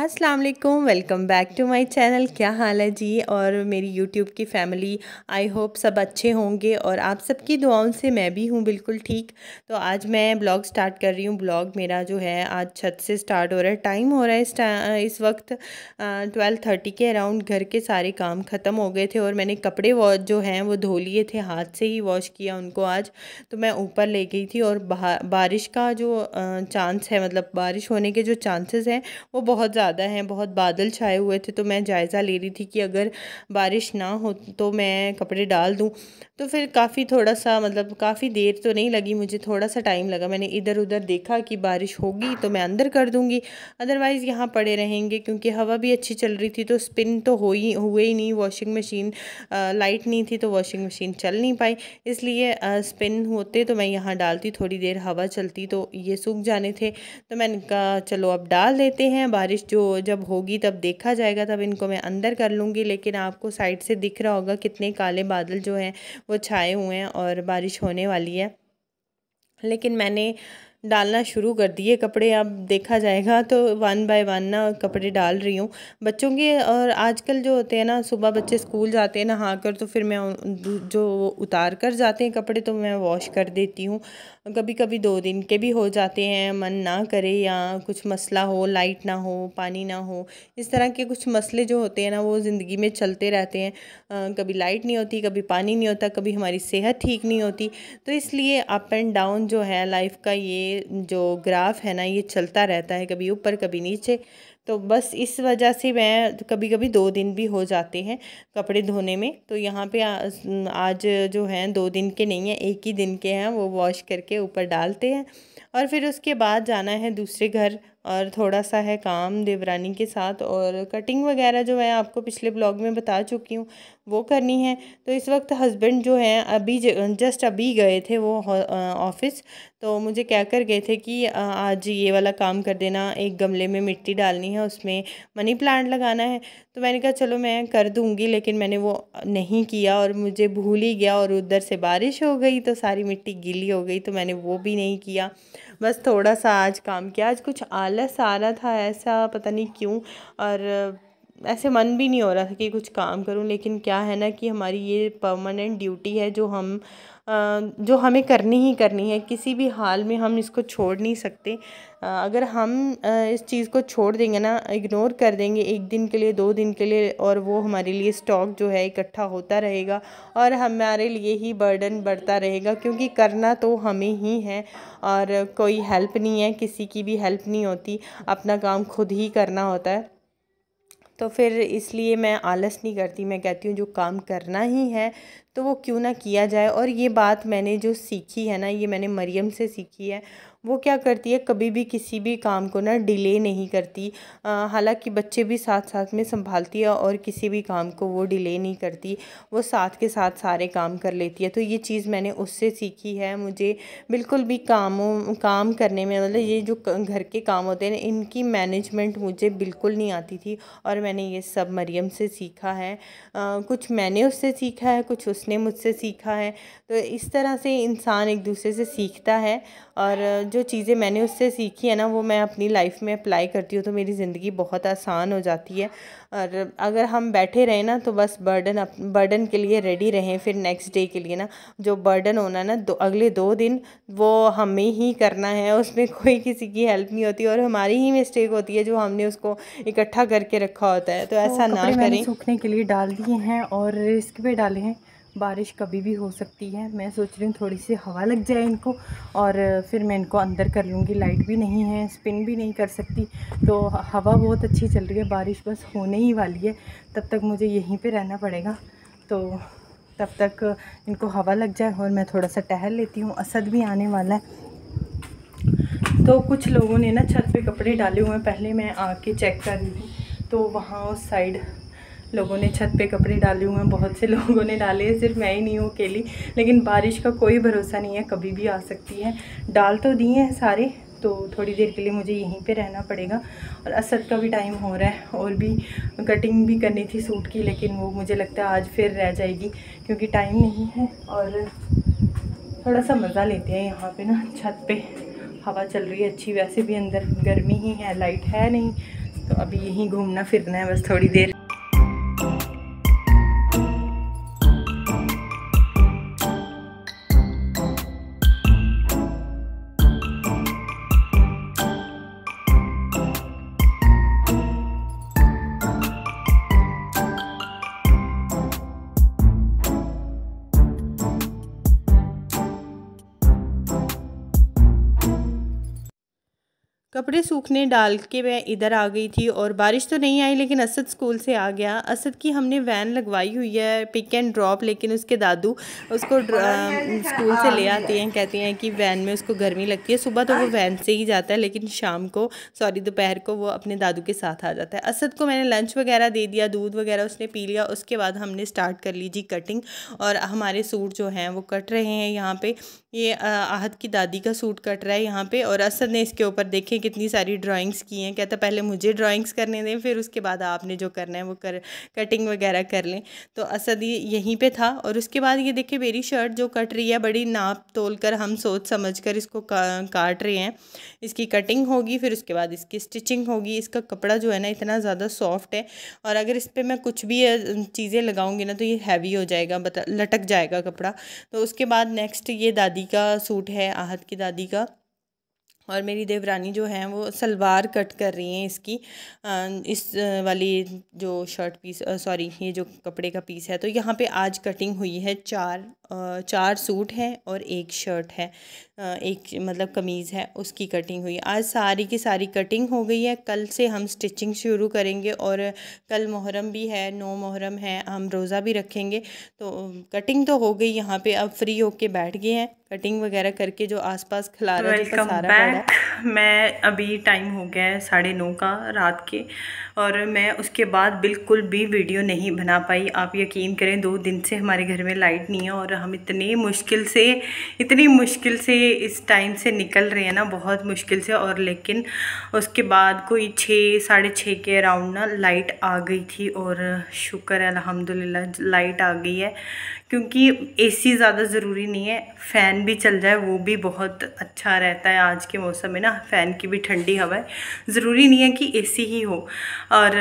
अस्सलाम वालेकुम welcome back to my channel क्या हाल है जी और मेरी यूट्यूब की फैमिली आई होप सब अच्छे होंगे और आप सबकी दुआओं से मैं भी हूँ बिल्कुल ठीक तो आज मैं ब्लॉग स्टार्ट कर रही हूँ ब्लॉग मेरा जो है आज छत से स्टार्ट हो रहा है टाइम हो रहा है इस, इस वक्त ट्वेल्व थर्टी के अराउंड घर के सारे काम ख़त्म हो गए थे और मैंने कपड़े वॉश जो हैं वो धो लिए थे हाथ से ही वॉश किया उनको आज तो मैं ऊपर ले गई थी और बारिश का जो चांस है मतलब बारिश होने के जो चांसेस हैं वो बहुत ज़्यादा हैं बहुत बादल छाए हुए थे तो मैं जायज़ा ले रही थी कि अगर बारिश ना हो तो मैं कपड़े डाल दूँ तो फिर काफ़ी थोड़ा सा मतलब काफ़ी देर तो नहीं लगी मुझे थोड़ा सा टाइम लगा मैंने इधर उधर देखा कि बारिश होगी तो मैं अंदर कर दूँगी अदरवाइज़ यहाँ पड़े रहेंगे क्योंकि हवा भी अच्छी चल रही थी तो स्पिन तो हो ही हुए ही नहीं वॉशिंग मशीन लाइट नहीं थी तो वॉशिंग मशीन चल नहीं पाई इसलिए स्पिन होते तो मैं यहाँ डालती थोड़ी देर हवा चलती तो ये सूख जाने थे तो मैंने कहा चलो अब डाल देते हैं बारिश जो जब होगी तब देखा जाएगा तब इनको मैं अंदर कर लूँगी लेकिन आपको साइड से दिख रहा होगा कितने काले बादल जो हैं वो छाए हुए हैं और बारिश होने वाली है लेकिन मैंने डालना शुरू कर दिए कपड़े अब देखा जाएगा तो वन बाय वन ना कपड़े डाल रही हूँ बच्चों के और आजकल जो होते हैं ना सुबह बच्चे स्कूल जाते हैं नहा कर तो फिर मैं जो उतार कर जाते हैं कपड़े तो मैं वॉश कर देती हूँ कभी कभी दो दिन के भी हो जाते हैं मन ना करे या कुछ मसला हो लाइट ना हो पानी ना हो इस तरह के कुछ मसले जो होते हैं ना वो ज़िंदगी में चलते रहते हैं कभी लाइट नहीं होती कभी पानी नहीं होता कभी हमारी सेहत ठीक नहीं होती तो इसलिए अप एंड डाउन जो है लाइफ का ये जो ग्राफ है ना ये चलता रहता है कभी ऊपर कभी नीचे तो बस इस वजह से मैं कभी कभी दो दिन भी हो जाते हैं कपड़े धोने में तो यहाँ पे आज जो हैं दो दिन के नहीं हैं एक ही दिन के हैं वो वॉश करके ऊपर डालते हैं और फिर उसके बाद जाना है दूसरे घर और थोड़ा सा है काम देवरानी के साथ और कटिंग वगैरह जो है आपको पिछले ब्लॉग में बता चुकी हूँ वो करनी है तो इस वक्त हस्बैंड जो हैं अभी जस्ट अभी गए थे वो ऑफिस तो मुझे क्या कर गए थे कि आज ये वाला काम कर देना एक गमले में मिट्टी डालनी है उसमें मनी प्लांट लगाना है तो मैंने कहा चलो मैं कर दूँगी लेकिन मैंने वो नहीं किया और मुझे भूल ही गया और उधर से बारिश हो गई तो सारी मिट्टी गीली हो गई तो मैंने वो भी नहीं किया बस थोड़ा सा आज काम किया आज कुछ आल आलस आ रहा था ऐसा पता नहीं क्यों और ऐसे मन भी नहीं हो रहा था कि कुछ काम करूं लेकिन क्या है ना कि हमारी ये परमानेंट ड्यूटी है जो हम जो हमें करनी ही करनी है किसी भी हाल में हम इसको छोड़ नहीं सकते अगर हम इस चीज़ को छोड़ देंगे ना इग्नोर कर देंगे एक दिन के लिए दो दिन के लिए और वो हमारे लिए स्टॉक जो है इकट्ठा होता रहेगा और हमारे लिए ही बर्डन बढ़ता रहेगा क्योंकि करना तो हमें ही है और कोई हेल्प नहीं है किसी की भी हेल्प नहीं होती अपना काम खुद ही करना होता है तो फिर इसलिए मैं आलस नहीं करती मैं कहती हूँ जो काम करना ही है तो वो क्यों ना किया जाए और ये बात मैंने जो सीखी है ना ये मैंने मरियम से सीखी है वो क्या करती है कभी भी किसी भी काम को ना डिले नहीं करती हालांकि बच्चे भी साथ साथ में संभालती है और किसी भी काम को वो डिले नहीं करती वो साथ के साथ सारे काम कर लेती है तो ये चीज़ मैंने उससे सीखी है मुझे बिल्कुल भी कामों काम करने में मतलब ये जो घर के काम होते हैं इनकी मैनेजमेंट मुझे बिल्कुल नहीं आती थी और मैंने ये सब मरियम से सीखा है आ, कुछ मैंने उससे सीखा है कुछ उसने मुझसे सीखा है तो इस तरह से इंसान एक दूसरे से सीखता है और जो चीज़ें मैंने उससे सीखी है ना वो मैं अपनी लाइफ में अप्लाई करती हूँ तो मेरी ज़िंदगी बहुत आसान हो जाती है और अगर हम बैठे रहें ना तो बस बर्डन बर्डन के लिए रेडी रहें फिर नेक्स्ट डे के लिए ना जो बर्डन होना ना दो अगले दो दिन वो हमें ही करना है उसमें कोई किसी की हेल्प नहीं होती और हमारी ही मिस्टेक होती है जो हमने उसको इकट्ठा करके रखा होता है तो, तो ऐसा तो ना करें सूखने के लिए डाल दिए हैं और रिस्क पर डाले हैं बारिश कभी भी हो सकती है मैं सोच रही हूँ थोड़ी सी हवा लग जाए इनको और फिर मैं इनको अंदर कर लूँगी लाइट भी नहीं है स्पिन भी नहीं कर सकती तो हवा बहुत अच्छी चल रही है बारिश बस होने ही वाली है तब तक मुझे यहीं पर रहना पड़ेगा तो तब तक इनको हवा लग जाए और मैं थोड़ा सा टहल लेती हूँ असद भी आने वाला है तो कुछ लोगों ने ना छत पर कपड़े डाले हुए हैं पहले मैं आके चेक कर रही थी तो वहाँ उस साइड लोगों ने छत पे कपड़े डाले हुए हैं बहुत से लोगों ने डाले हैं सिर्फ मैं ही नहीं हूँ अकेली लेकिन बारिश का कोई भरोसा नहीं है कभी भी आ सकती है डाल तो दिए हैं सारे तो थोड़ी देर के लिए मुझे यहीं पे रहना पड़ेगा और असद का भी टाइम हो रहा है और भी कटिंग भी करनी थी सूट की लेकिन वो मुझे लगता है आज फिर रह जाएगी क्योंकि टाइम नहीं है और थोड़ा सा मज़ा लेते हैं यहाँ पर ना छत पर हवा चल रही है अच्छी वैसे भी अंदर गर्मी ही है लाइट है नहीं तो अभी यहीं घूमना फिरना है बस थोड़ी देर कपड़े सूखने डाल के मैं इधर आ गई थी और बारिश तो नहीं आई लेकिन असद स्कूल से आ गया असद की हमने वैन लगवाई हुई है पिक एंड ड्रॉप लेकिन उसके दादू उसको स्कूल से ले आते हैं कहते हैं कि वैन में उसको गर्मी लगती है सुबह तो वो वैन से ही जाता है लेकिन शाम को सॉरी दोपहर को वो अपने दादू के साथ आ जाता है असद को मैंने लंच वगैरह दे दिया दूध वगैरह उसने पी लिया उसके बाद हमने स्टार्ट कर ली जी कटिंग और हमारे सूट जो हैं वो कट रहे हैं यहाँ पर ये आहत की दादी का सूट कट रहा है यहाँ पर और असद ने इसके ऊपर देखें कि इतनी सारी ड्राइंग्स की हैं कहता पहले मुझे ड्राइंग्स करने दें फिर उसके बाद आपने जो करना है वो कर कटिंग वगैरह कर लें तो असद ये यहीं पे था और उसके बाद ये देखिए मेरी शर्ट जो कट रही है बड़ी नाप तोल कर हम सोच समझ कर इसको का, काट रहे हैं इसकी कटिंग होगी फिर उसके बाद इसकी स्टिचिंग होगी इसका कपड़ा जो है ना इतना ज़्यादा सॉफ्ट है और अगर इस पर मैं कुछ भी चीज़ें लगाऊंगी ना तो ये हैवी हो जाएगा बता लटक जाएगा कपड़ा तो उसके बाद नेक्स्ट ये दादी का सूट है आहत की दादी का और मेरी देवरानी जो हैं वो सलवार कट कर रही हैं इसकी इस वाली जो शर्ट पीस सॉरी ये जो कपड़े का पीस है तो यहाँ पे आज कटिंग हुई है चार चार सूट हैं और एक शर्ट है एक मतलब कमीज़ है उसकी कटिंग हुई आज सारी की सारी कटिंग हो गई है कल से हम स्टिचिंग शुरू करेंगे और कल मुहरम भी है नौ मुहर्रम है हम रोज़ा भी रखेंगे तो कटिंग तो हो गई यहाँ पे अब फ्री होके बैठ गए हैं कटिंग वगैरह करके जो आसपास खिला रहे हैं सारा मैं अभी टाइम हो गया है साढ़े नौ का रात के और मैं उसके बाद बिल्कुल भी वीडियो नहीं बना पाई आप यकीन करें दो दिन से हमारे घर में लाइट नहीं है और हम इतने मुश्किल से इतनी मुश्किल से इस टाइम से निकल रहे हैं ना बहुत मुश्किल से और लेकिन उसके बाद कोई छः साढ़े छः के अराउंड ना लाइट आ गई थी और शुक्र है अलहमदिल्ला लाइट आ गई है क्योंकि एसी ज़्यादा ज़रूरी नहीं है फ़ैन भी चल जाए वो भी बहुत अच्छा रहता है आज के मौसम में ना फ़ैन की भी ठंडी हवा है ज़रूरी नहीं है कि एसी ही हो और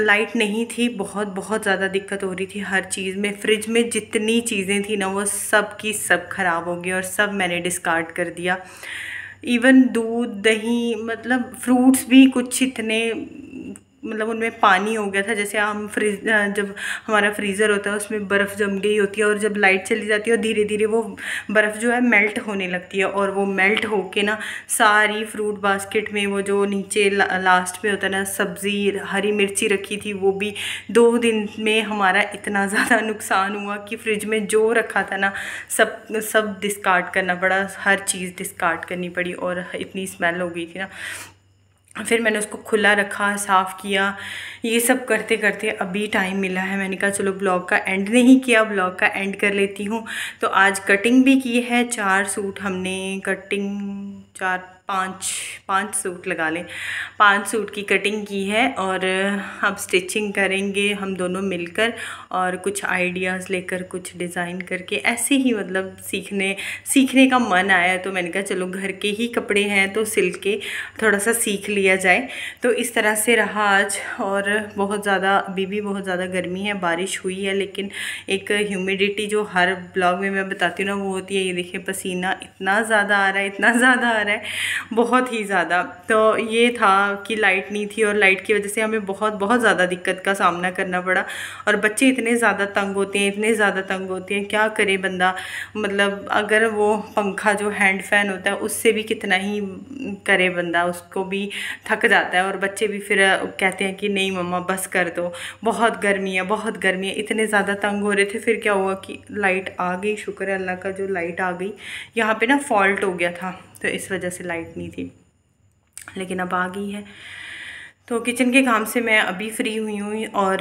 लाइट नहीं थी बहुत बहुत ज़्यादा दिक्कत हो रही थी हर चीज़ में फ्रिज में जितनी चीज़ें थी ना वो सब की सब ख़राब हो गई और सब मैंने डिस्कार्ड कर दिया इवन दूध दही मतलब फ्रूट्स भी कुछ इतने मतलब उनमें पानी हो गया था जैसे हम फ्रीज जब हमारा फ्रीज़र होता है उसमें बर्फ़ जम गई होती है और जब लाइट चली जाती है और धीरे धीरे वो बर्फ़ जो है मेल्ट होने लगती है और वो मेल्ट होके ना सारी फ्रूट बास्केट में वो जो नीचे ला, लास्ट में होता है ना सब्ज़ी हरी मिर्ची रखी थी वो भी दो दिन में हमारा इतना ज़्यादा नुकसान हुआ कि फ्रिज में जो रखा था ना सब सब डिस्कार्ड करना पड़ा हर चीज़ डिस्कार्ड करनी पड़ी और इतनी स्मेल हो गई थी ना फिर मैंने उसको खुला रखा साफ़ किया ये सब करते करते अभी टाइम मिला है मैंने कहा चलो ब्लॉग का एंड नहीं किया ब्लॉग का एंड कर लेती हूँ तो आज कटिंग भी की है चार सूट हमने कटिंग चार पाँच पाँच सूट लगा लें पाँच सूट की कटिंग की है और अब स्टिचिंग करेंगे हम दोनों मिलकर और कुछ आइडियाज़ लेकर कुछ डिज़ाइन करके ऐसे ही मतलब सीखने सीखने का मन आया तो मैंने कहा चलो घर के ही कपड़े हैं तो सिल के थोड़ा सा सीख लिया जाए तो इस तरह से रहा आज और बहुत ज़्यादा अभी भी बहुत ज़्यादा गर्मी है बारिश हुई है लेकिन एक ह्यूमिडिटी जो हर ब्लॉग में मैं बताती हूँ ना वो होती है ये देखिए पसीना इतना ज़्यादा आ रहा है इतना ज़्यादा आ रहा है बहुत ही ज़्यादा तो ये था कि लाइट नहीं थी और लाइट की वजह से हमें बहुत बहुत ज़्यादा दिक्कत का सामना करना पड़ा और बच्चे इतने ज़्यादा तंग होते हैं इतने ज़्यादा तंग होते हैं क्या करे बंदा मतलब अगर वो पंखा जो हैंड फैन होता है उससे भी कितना ही करे बंदा उसको भी थक जाता है और बच्चे भी फिर कहते हैं कि नहीं मम्मा बस कर दो बहुत गर्मी है बहुत गर्मी है इतने ज़्यादा तंग हो रहे थे फिर क्या हुआ कि लाइट आ गई शुक्र है अल्लाह का जो लाइट आ गई यहाँ पे ना फॉल्ट हो गया था तो इस वजह से लाइट नहीं थी लेकिन अब आ गई है तो किचन के काम से मैं अभी फ्री हुई हूँ और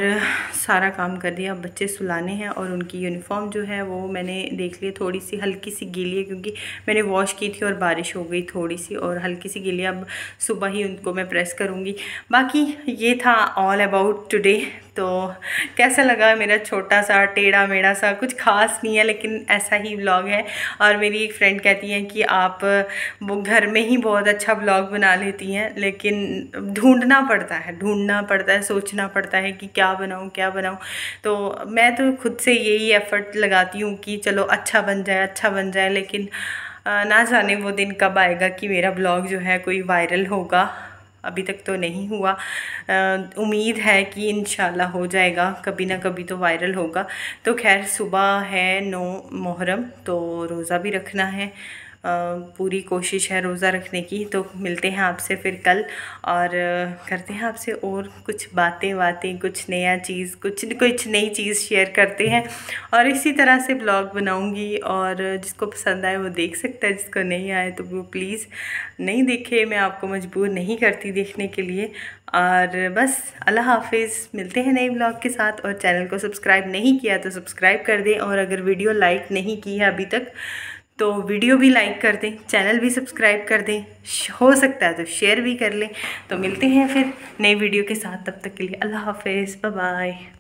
सारा काम कर दिया बच्चे सुलाने हैं और उनकी यूनिफॉर्म जो है वो मैंने देख लिया थोड़ी सी हल्की सी गीली है क्योंकि मैंने वॉश की थी और बारिश हो गई थोड़ी सी और हल्की सी गीली अब सुबह ही उनको मैं प्रेस करूँगी बाकी ये था ऑल अबाउट टुडे तो कैसा लगा मेरा छोटा सा टेढ़ा मेढ़ा सा कुछ खास नहीं है लेकिन ऐसा ही ब्लॉग है और मेरी एक फ्रेंड कहती हैं कि आप वो घर में ही बहुत अच्छा ब्लॉग बना लेती हैं लेकिन ढूंढना पड़ता पड़ता है ढूंढना पड़ता है सोचना पड़ता है कि क्या बनाऊँ क्या बनाऊँ तो मैं तो खुद से यही एफ़र्ट लगाती हूँ कि चलो अच्छा बन जाए अच्छा बन जाए लेकिन ना जाने वो दिन कब आएगा कि मेरा ब्लॉग जो है कोई वायरल होगा अभी तक तो नहीं हुआ उम्मीद है कि इन हो जाएगा कभी ना कभी तो वायरल होगा तो खैर सुबह है नौ मुहर्रम तो रोज़ा भी रखना है पूरी कोशिश है रोज़ा रखने की तो मिलते हैं आपसे फिर कल और करते हैं आपसे और कुछ बातें बातें कुछ नया चीज़ कुछ कुछ नई चीज़ शेयर करते हैं और इसी तरह से ब्लॉग बनाऊँगी और जिसको पसंद आए वो देख सकता है जिसको नहीं आए तो वो प्लीज़ नहीं देखे मैं आपको मजबूर नहीं करती देखने के लिए और बस अल्लाह हाफिज़ मिलते हैं नए ब्लॉग के साथ और चैनल को सब्सक्राइब नहीं किया तो सब्सक्राइब कर दें और अगर वीडियो लाइक नहीं की है अभी तक तो वीडियो भी लाइक कर दें चैनल भी सब्सक्राइब कर दें हो सकता है तो शेयर भी कर लें तो मिलते हैं फिर नई वीडियो के साथ तब तक के लिए अल्लाह हाफिज़ बाय